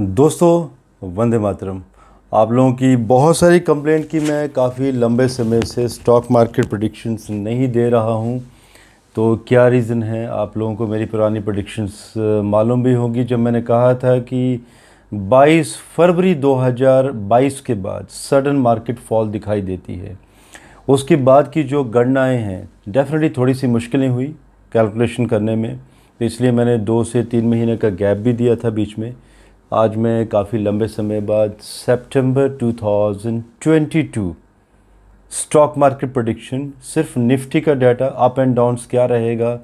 दोस्तों वंदे मातरम आप लोगों की बहुत सारी कंप्लेंट की मैं काफ़ी लंबे समय से स्टॉक मार्केट प्रडिक्शंस नहीं दे रहा हूं तो क्या रीज़न है आप लोगों को मेरी पुरानी प्रडिक्शंस मालूम भी होगी जब मैंने कहा था कि 22 फरवरी 2022 के बाद सडन मार्केट फॉल दिखाई देती है उसके बाद की जो गणनाएँ हैं डेफिनेटली थोड़ी सी मुश्किलें हुई कैलकुलेशन करने में तो इसलिए मैंने दो से तीन महीने का गैप भी दिया था बीच में आज मैं काफ़ी लंबे समय बाद सितंबर 2022 स्टॉक मार्केट प्रोडिक्शन सिर्फ निफ्टी का डाटा अप एंड डाउन्स क्या रहेगा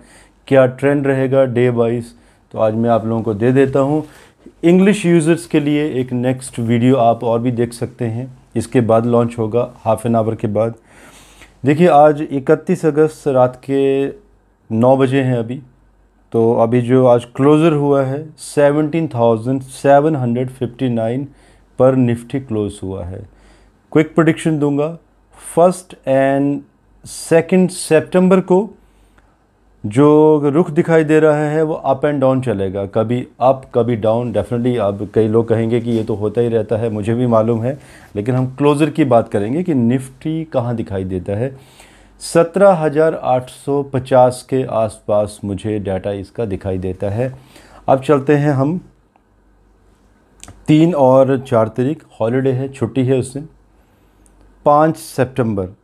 क्या ट्रेंड रहेगा डे वाइज तो आज मैं आप लोगों को दे देता हूँ इंग्लिश यूज़र्स के लिए एक नेक्स्ट वीडियो आप और भी देख सकते हैं इसके बाद लॉन्च होगा हाफ एन आवर के बाद देखिए आज 31 अगस्त रात के नौ बजे हैं अभी तो अभी जो आज क्लोज़र हुआ है 17,759 पर निफ्टी क्लोज़ हुआ है क्विक प्रडिक्शन दूंगा फर्स्ट एंड सेकंड सितंबर को जो रुख दिखाई दे रहा है वो अप एंड डाउन चलेगा कभी अप कभी डाउन डेफिनेटली अब कई लोग कहेंगे कि ये तो होता ही रहता है मुझे भी मालूम है लेकिन हम क्लोज़र की बात करेंगे कि निफ्टी कहाँ दिखाई देता है 17,850 के आसपास मुझे डाटा इसका दिखाई देता है अब चलते हैं हम तीन और चार तारीख हॉलीडे है छुट्टी है उस दिन पाँच सेप्टेम्बर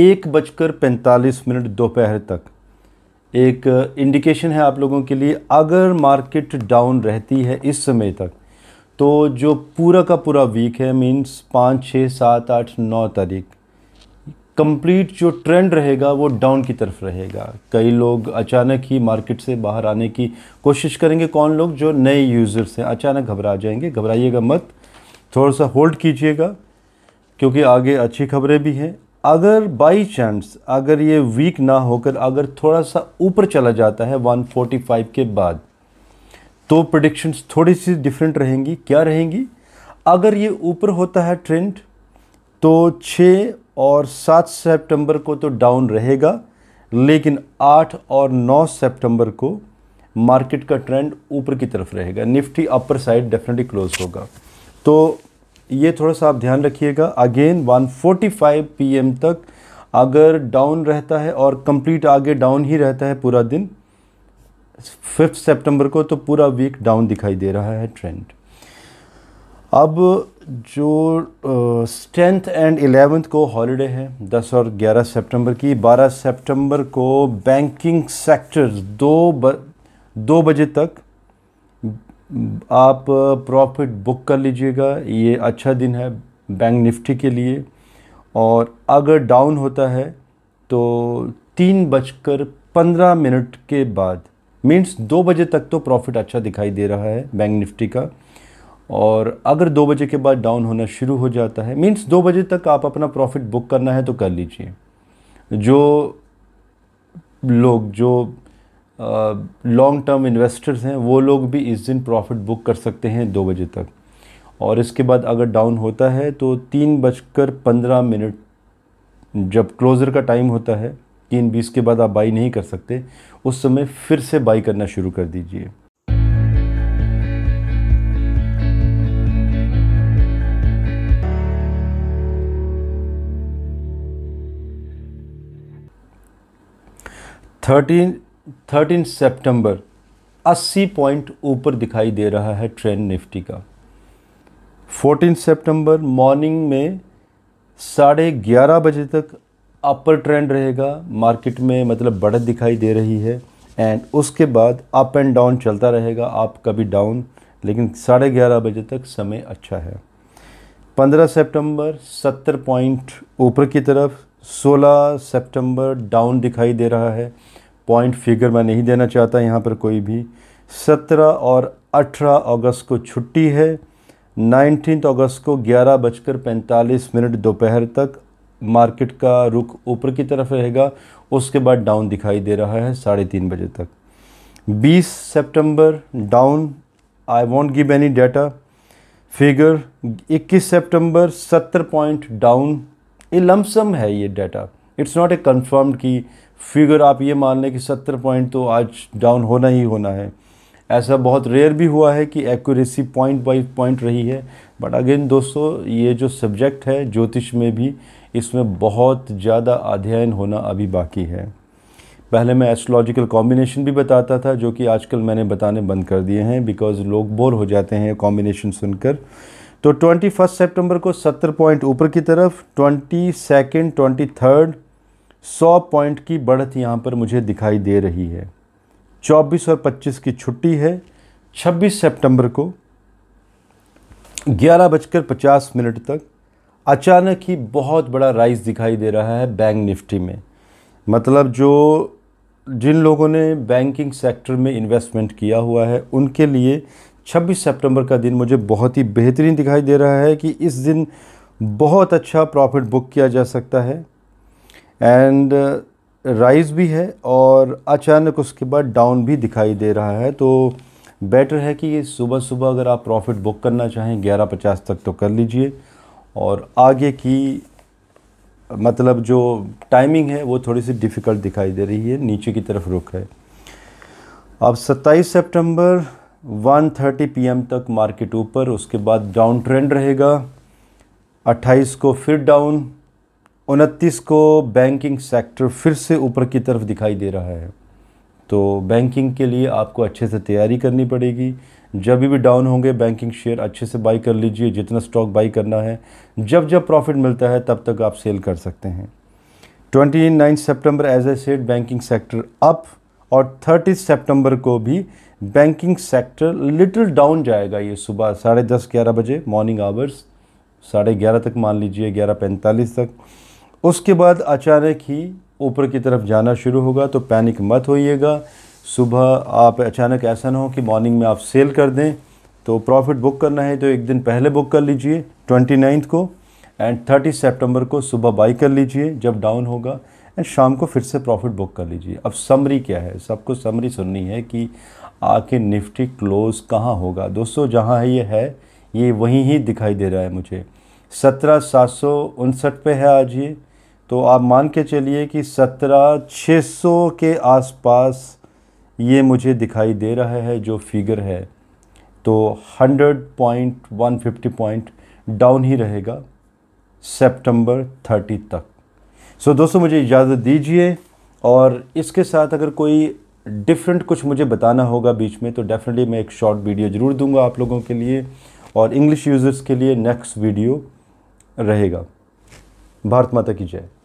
एक बजकर पैंतालीस मिनट दोपहर तक एक इंडिकेशन है आप लोगों के लिए अगर मार्केट डाउन रहती है इस समय तक तो जो पूरा का पूरा वीक है मींस पाँच छः सात आठ नौ तारीख कंप्लीट जो ट्रेंड रहेगा वो डाउन की तरफ रहेगा कई लोग अचानक ही मार्केट से बाहर आने की कोशिश करेंगे कौन लोग जो नए यूज़र्स हैं अचानक घबरा जाएंगे घबराइएगा मत थोड़ा सा होल्ड कीजिएगा क्योंकि आगे अच्छी खबरें भी हैं अगर बाई चांस अगर ये वीक ना होकर अगर थोड़ा सा ऊपर चला जाता है 145 के बाद तो प्रडिक्शंस थोड़ी सी डिफरेंट रहेंगी क्या रहेंगी अगर ये ऊपर होता है ट्रेंड तो छः और 7 सितंबर को तो डाउन रहेगा लेकिन 8 और 9 सितंबर को मार्केट का ट्रेंड ऊपर की तरफ रहेगा Nifty upper side definitely close होगा तो ये थोड़ा सा आप ध्यान रखिएगा अगेन 145 पीएम तक अगर डाउन रहता है और कंप्लीट आगे डाउन ही रहता है पूरा दिन फिफ्थ सितंबर को तो पूरा वीक डाउन दिखाई दे रहा है ट्रेंड अब जो टेंथ एंड एलेवेंथ को हॉलीडे है 10 और 11 सितंबर की 12 सितंबर को बैंकिंग सेक्टर दो ब, दो बजे तक आप प्रॉफिट बुक कर लीजिएगा ये अच्छा दिन है बैंक निफ्टी के लिए और अगर डाउन होता है तो तीन बजकर पंद्रह मिनट के बाद मीन्स दो बजे तक तो प्रॉफिट अच्छा दिखाई दे रहा है बैंक निफ्टी का और अगर दो बजे के बाद डाउन होना शुरू हो जाता है मीन्स दो बजे तक आप अपना प्रॉफिट बुक करना है तो कर लीजिए जो लोग जो लॉन्ग टर्म इन्वेस्टर्स हैं वो लोग भी इस दिन प्रॉफिट बुक कर सकते हैं दो बजे तक और इसके बाद अगर डाउन होता है तो तीन बजकर पंद्रह मिनट जब क्लोज़र का टाइम होता है तीन बीस के बाद आप बाई नहीं कर सकते उस समय फिर से बाई करना शुरू कर दीजिए थर्टीन थर्टीन सेप्टेम्बर अस्सी पॉइंट ऊपर दिखाई दे रहा है ट्रेंड निफ्टी का फोर्टीन सेप्टेम्बर मॉर्निंग में साढ़े ग्यारह बजे तक अपर ट्रेंड रहेगा मार्केट में मतलब बढ़त दिखाई दे रही है एंड उसके बाद अप एंड डाउन चलता रहेगा आप कभी डाउन लेकिन साढ़े ग्यारह बजे तक समय अच्छा है पंद्रह सितंबर सत्तर पॉइंट ऊपर की तरफ 16 सितंबर डाउन दिखाई दे रहा है पॉइंट फिगर मैं नहीं देना चाहता यहाँ पर कोई भी 17 और 18 अगस्त को छुट्टी है नाइनटीन अगस्त को ग्यारह बजकर पैंतालीस मिनट दोपहर तक मार्केट का रुख ऊपर की तरफ रहेगा उसके बाद डाउन दिखाई दे रहा है साढ़े तीन बजे तक 20 सितंबर down I won't give any data figure 21 सितंबर 70 पॉइंट डाउन ये लमसम है ये data it's not a confirmed कि फिगर आप ये मान लें कि सत्तर पॉइंट तो आज डाउन होना ही होना है ऐसा बहुत रेयर भी हुआ है कि एक्यूरेसी पॉइंट बाई पॉइंट रही है बट अगेन दोस्तों ये जो सब्जेक्ट है ज्योतिष में भी इसमें बहुत ज़्यादा अध्ययन होना अभी बाकी है पहले मैं एस्ट्रोलॉजिकल कॉम्बिनेशन भी बताता था जो कि आजकल मैंने बताने बंद कर दिए हैं बिकॉज़ लोग बोर हो जाते हैं कॉम्बिनेशन सुनकर तो ट्वेंटी फर्स्ट सेप्टेम्बर को सत्तर पॉइंट ऊपर की तरफ ट्वेंटी सेकेंड ट्वेंटी थर्ड सौ पॉइंट की बढ़त यहाँ पर मुझे दिखाई दे रही है चौबीस और पच्चीस की छुट्टी है छब्बीस सेप्टेम्बर को ग्यारह बजकर पचास मिनट तक अचानक ही बहुत बड़ा राइज दिखाई दे रहा है बैंक निफ्टी में मतलब जो जिन लोगों ने बैंकिंग सेक्टर में इन्वेस्टमेंट किया हुआ है उनके लिए 26 सितंबर का दिन मुझे बहुत ही बेहतरीन दिखाई दे रहा है कि इस दिन बहुत अच्छा प्रॉफिट बुक किया जा सकता है एंड राइज़ भी है और अचानक उसके बाद डाउन भी दिखाई दे रहा है तो बेटर है कि सुबह सुबह अगर आप प्रॉफिट बुक करना चाहें ग्यारह पचास तक तो कर लीजिए और आगे की मतलब जो टाइमिंग है वो थोड़ी सी डिफ़िकल्ट दिखाई दे रही है नीचे की तरफ रुख है अब 27 सितंबर 1:30 पीएम तक मार्केट ऊपर उसके बाद डाउन ट्रेंड रहेगा 28 को फिर डाउन 29 को बैंकिंग सेक्टर फिर से ऊपर की तरफ दिखाई दे रहा है तो बैंकिंग के लिए आपको अच्छे से तैयारी करनी पड़ेगी जब भी डाउन होंगे बैंकिंग शेयर अच्छे से बाई कर लीजिए जितना स्टॉक बाई करना है जब जब प्रॉफिट मिलता है तब तक आप सेल कर सकते हैं twenty nine September as a set banking sector up और 30 सितंबर को भी बैंकिंग सेक्टर लिटिल डाउन जाएगा ये सुबह साढ़े दस ग्यारह बजे मॉर्निंग आवर्स साढ़े ग्यारह तक मान लीजिए ग्यारह पैंतालीस तक उसके बाद अचानक ही ऊपर की तरफ जाना शुरू होगा तो पैनिक मत होइएगा सुबह आप अचानक ऐसा ना हो कि मॉर्निंग में आप सेल कर दें तो प्रॉफिट बुक करना है तो एक दिन पहले बुक कर लीजिए ट्वेंटी को एंड थर्टी सेप्टेम्बर को सुबह बाई कर लीजिए जब डाउन होगा एंड शाम को फिर से प्रॉफिट बुक कर लीजिए अब समरी क्या है सबको समरी सुननी है कि आके निफ्टी क्लोज़ कहाँ होगा दोस्तों जहाँ है ये है ये वहीं ही दिखाई दे रहा है मुझे सत्रह सात सौ उनसठ पे है आज ये तो आप मान के चलिए कि सत्रह छः सौ के आसपास ये मुझे दिखाई दे रहा है जो फिगर है तो hundred point one fifty point down ही रहेगा सेप्टेम्बर थर्टी तक सो so, दोस्तों मुझे इजाज़त दीजिए और इसके साथ अगर कोई डिफरेंट कुछ मुझे बताना होगा बीच में तो डेफ़िनेटली मैं एक शॉर्ट वीडियो ज़रूर दूंगा आप लोगों के लिए और इंग्लिश यूज़र्स के लिए नेक्स्ट वीडियो रहेगा भारत माता की जय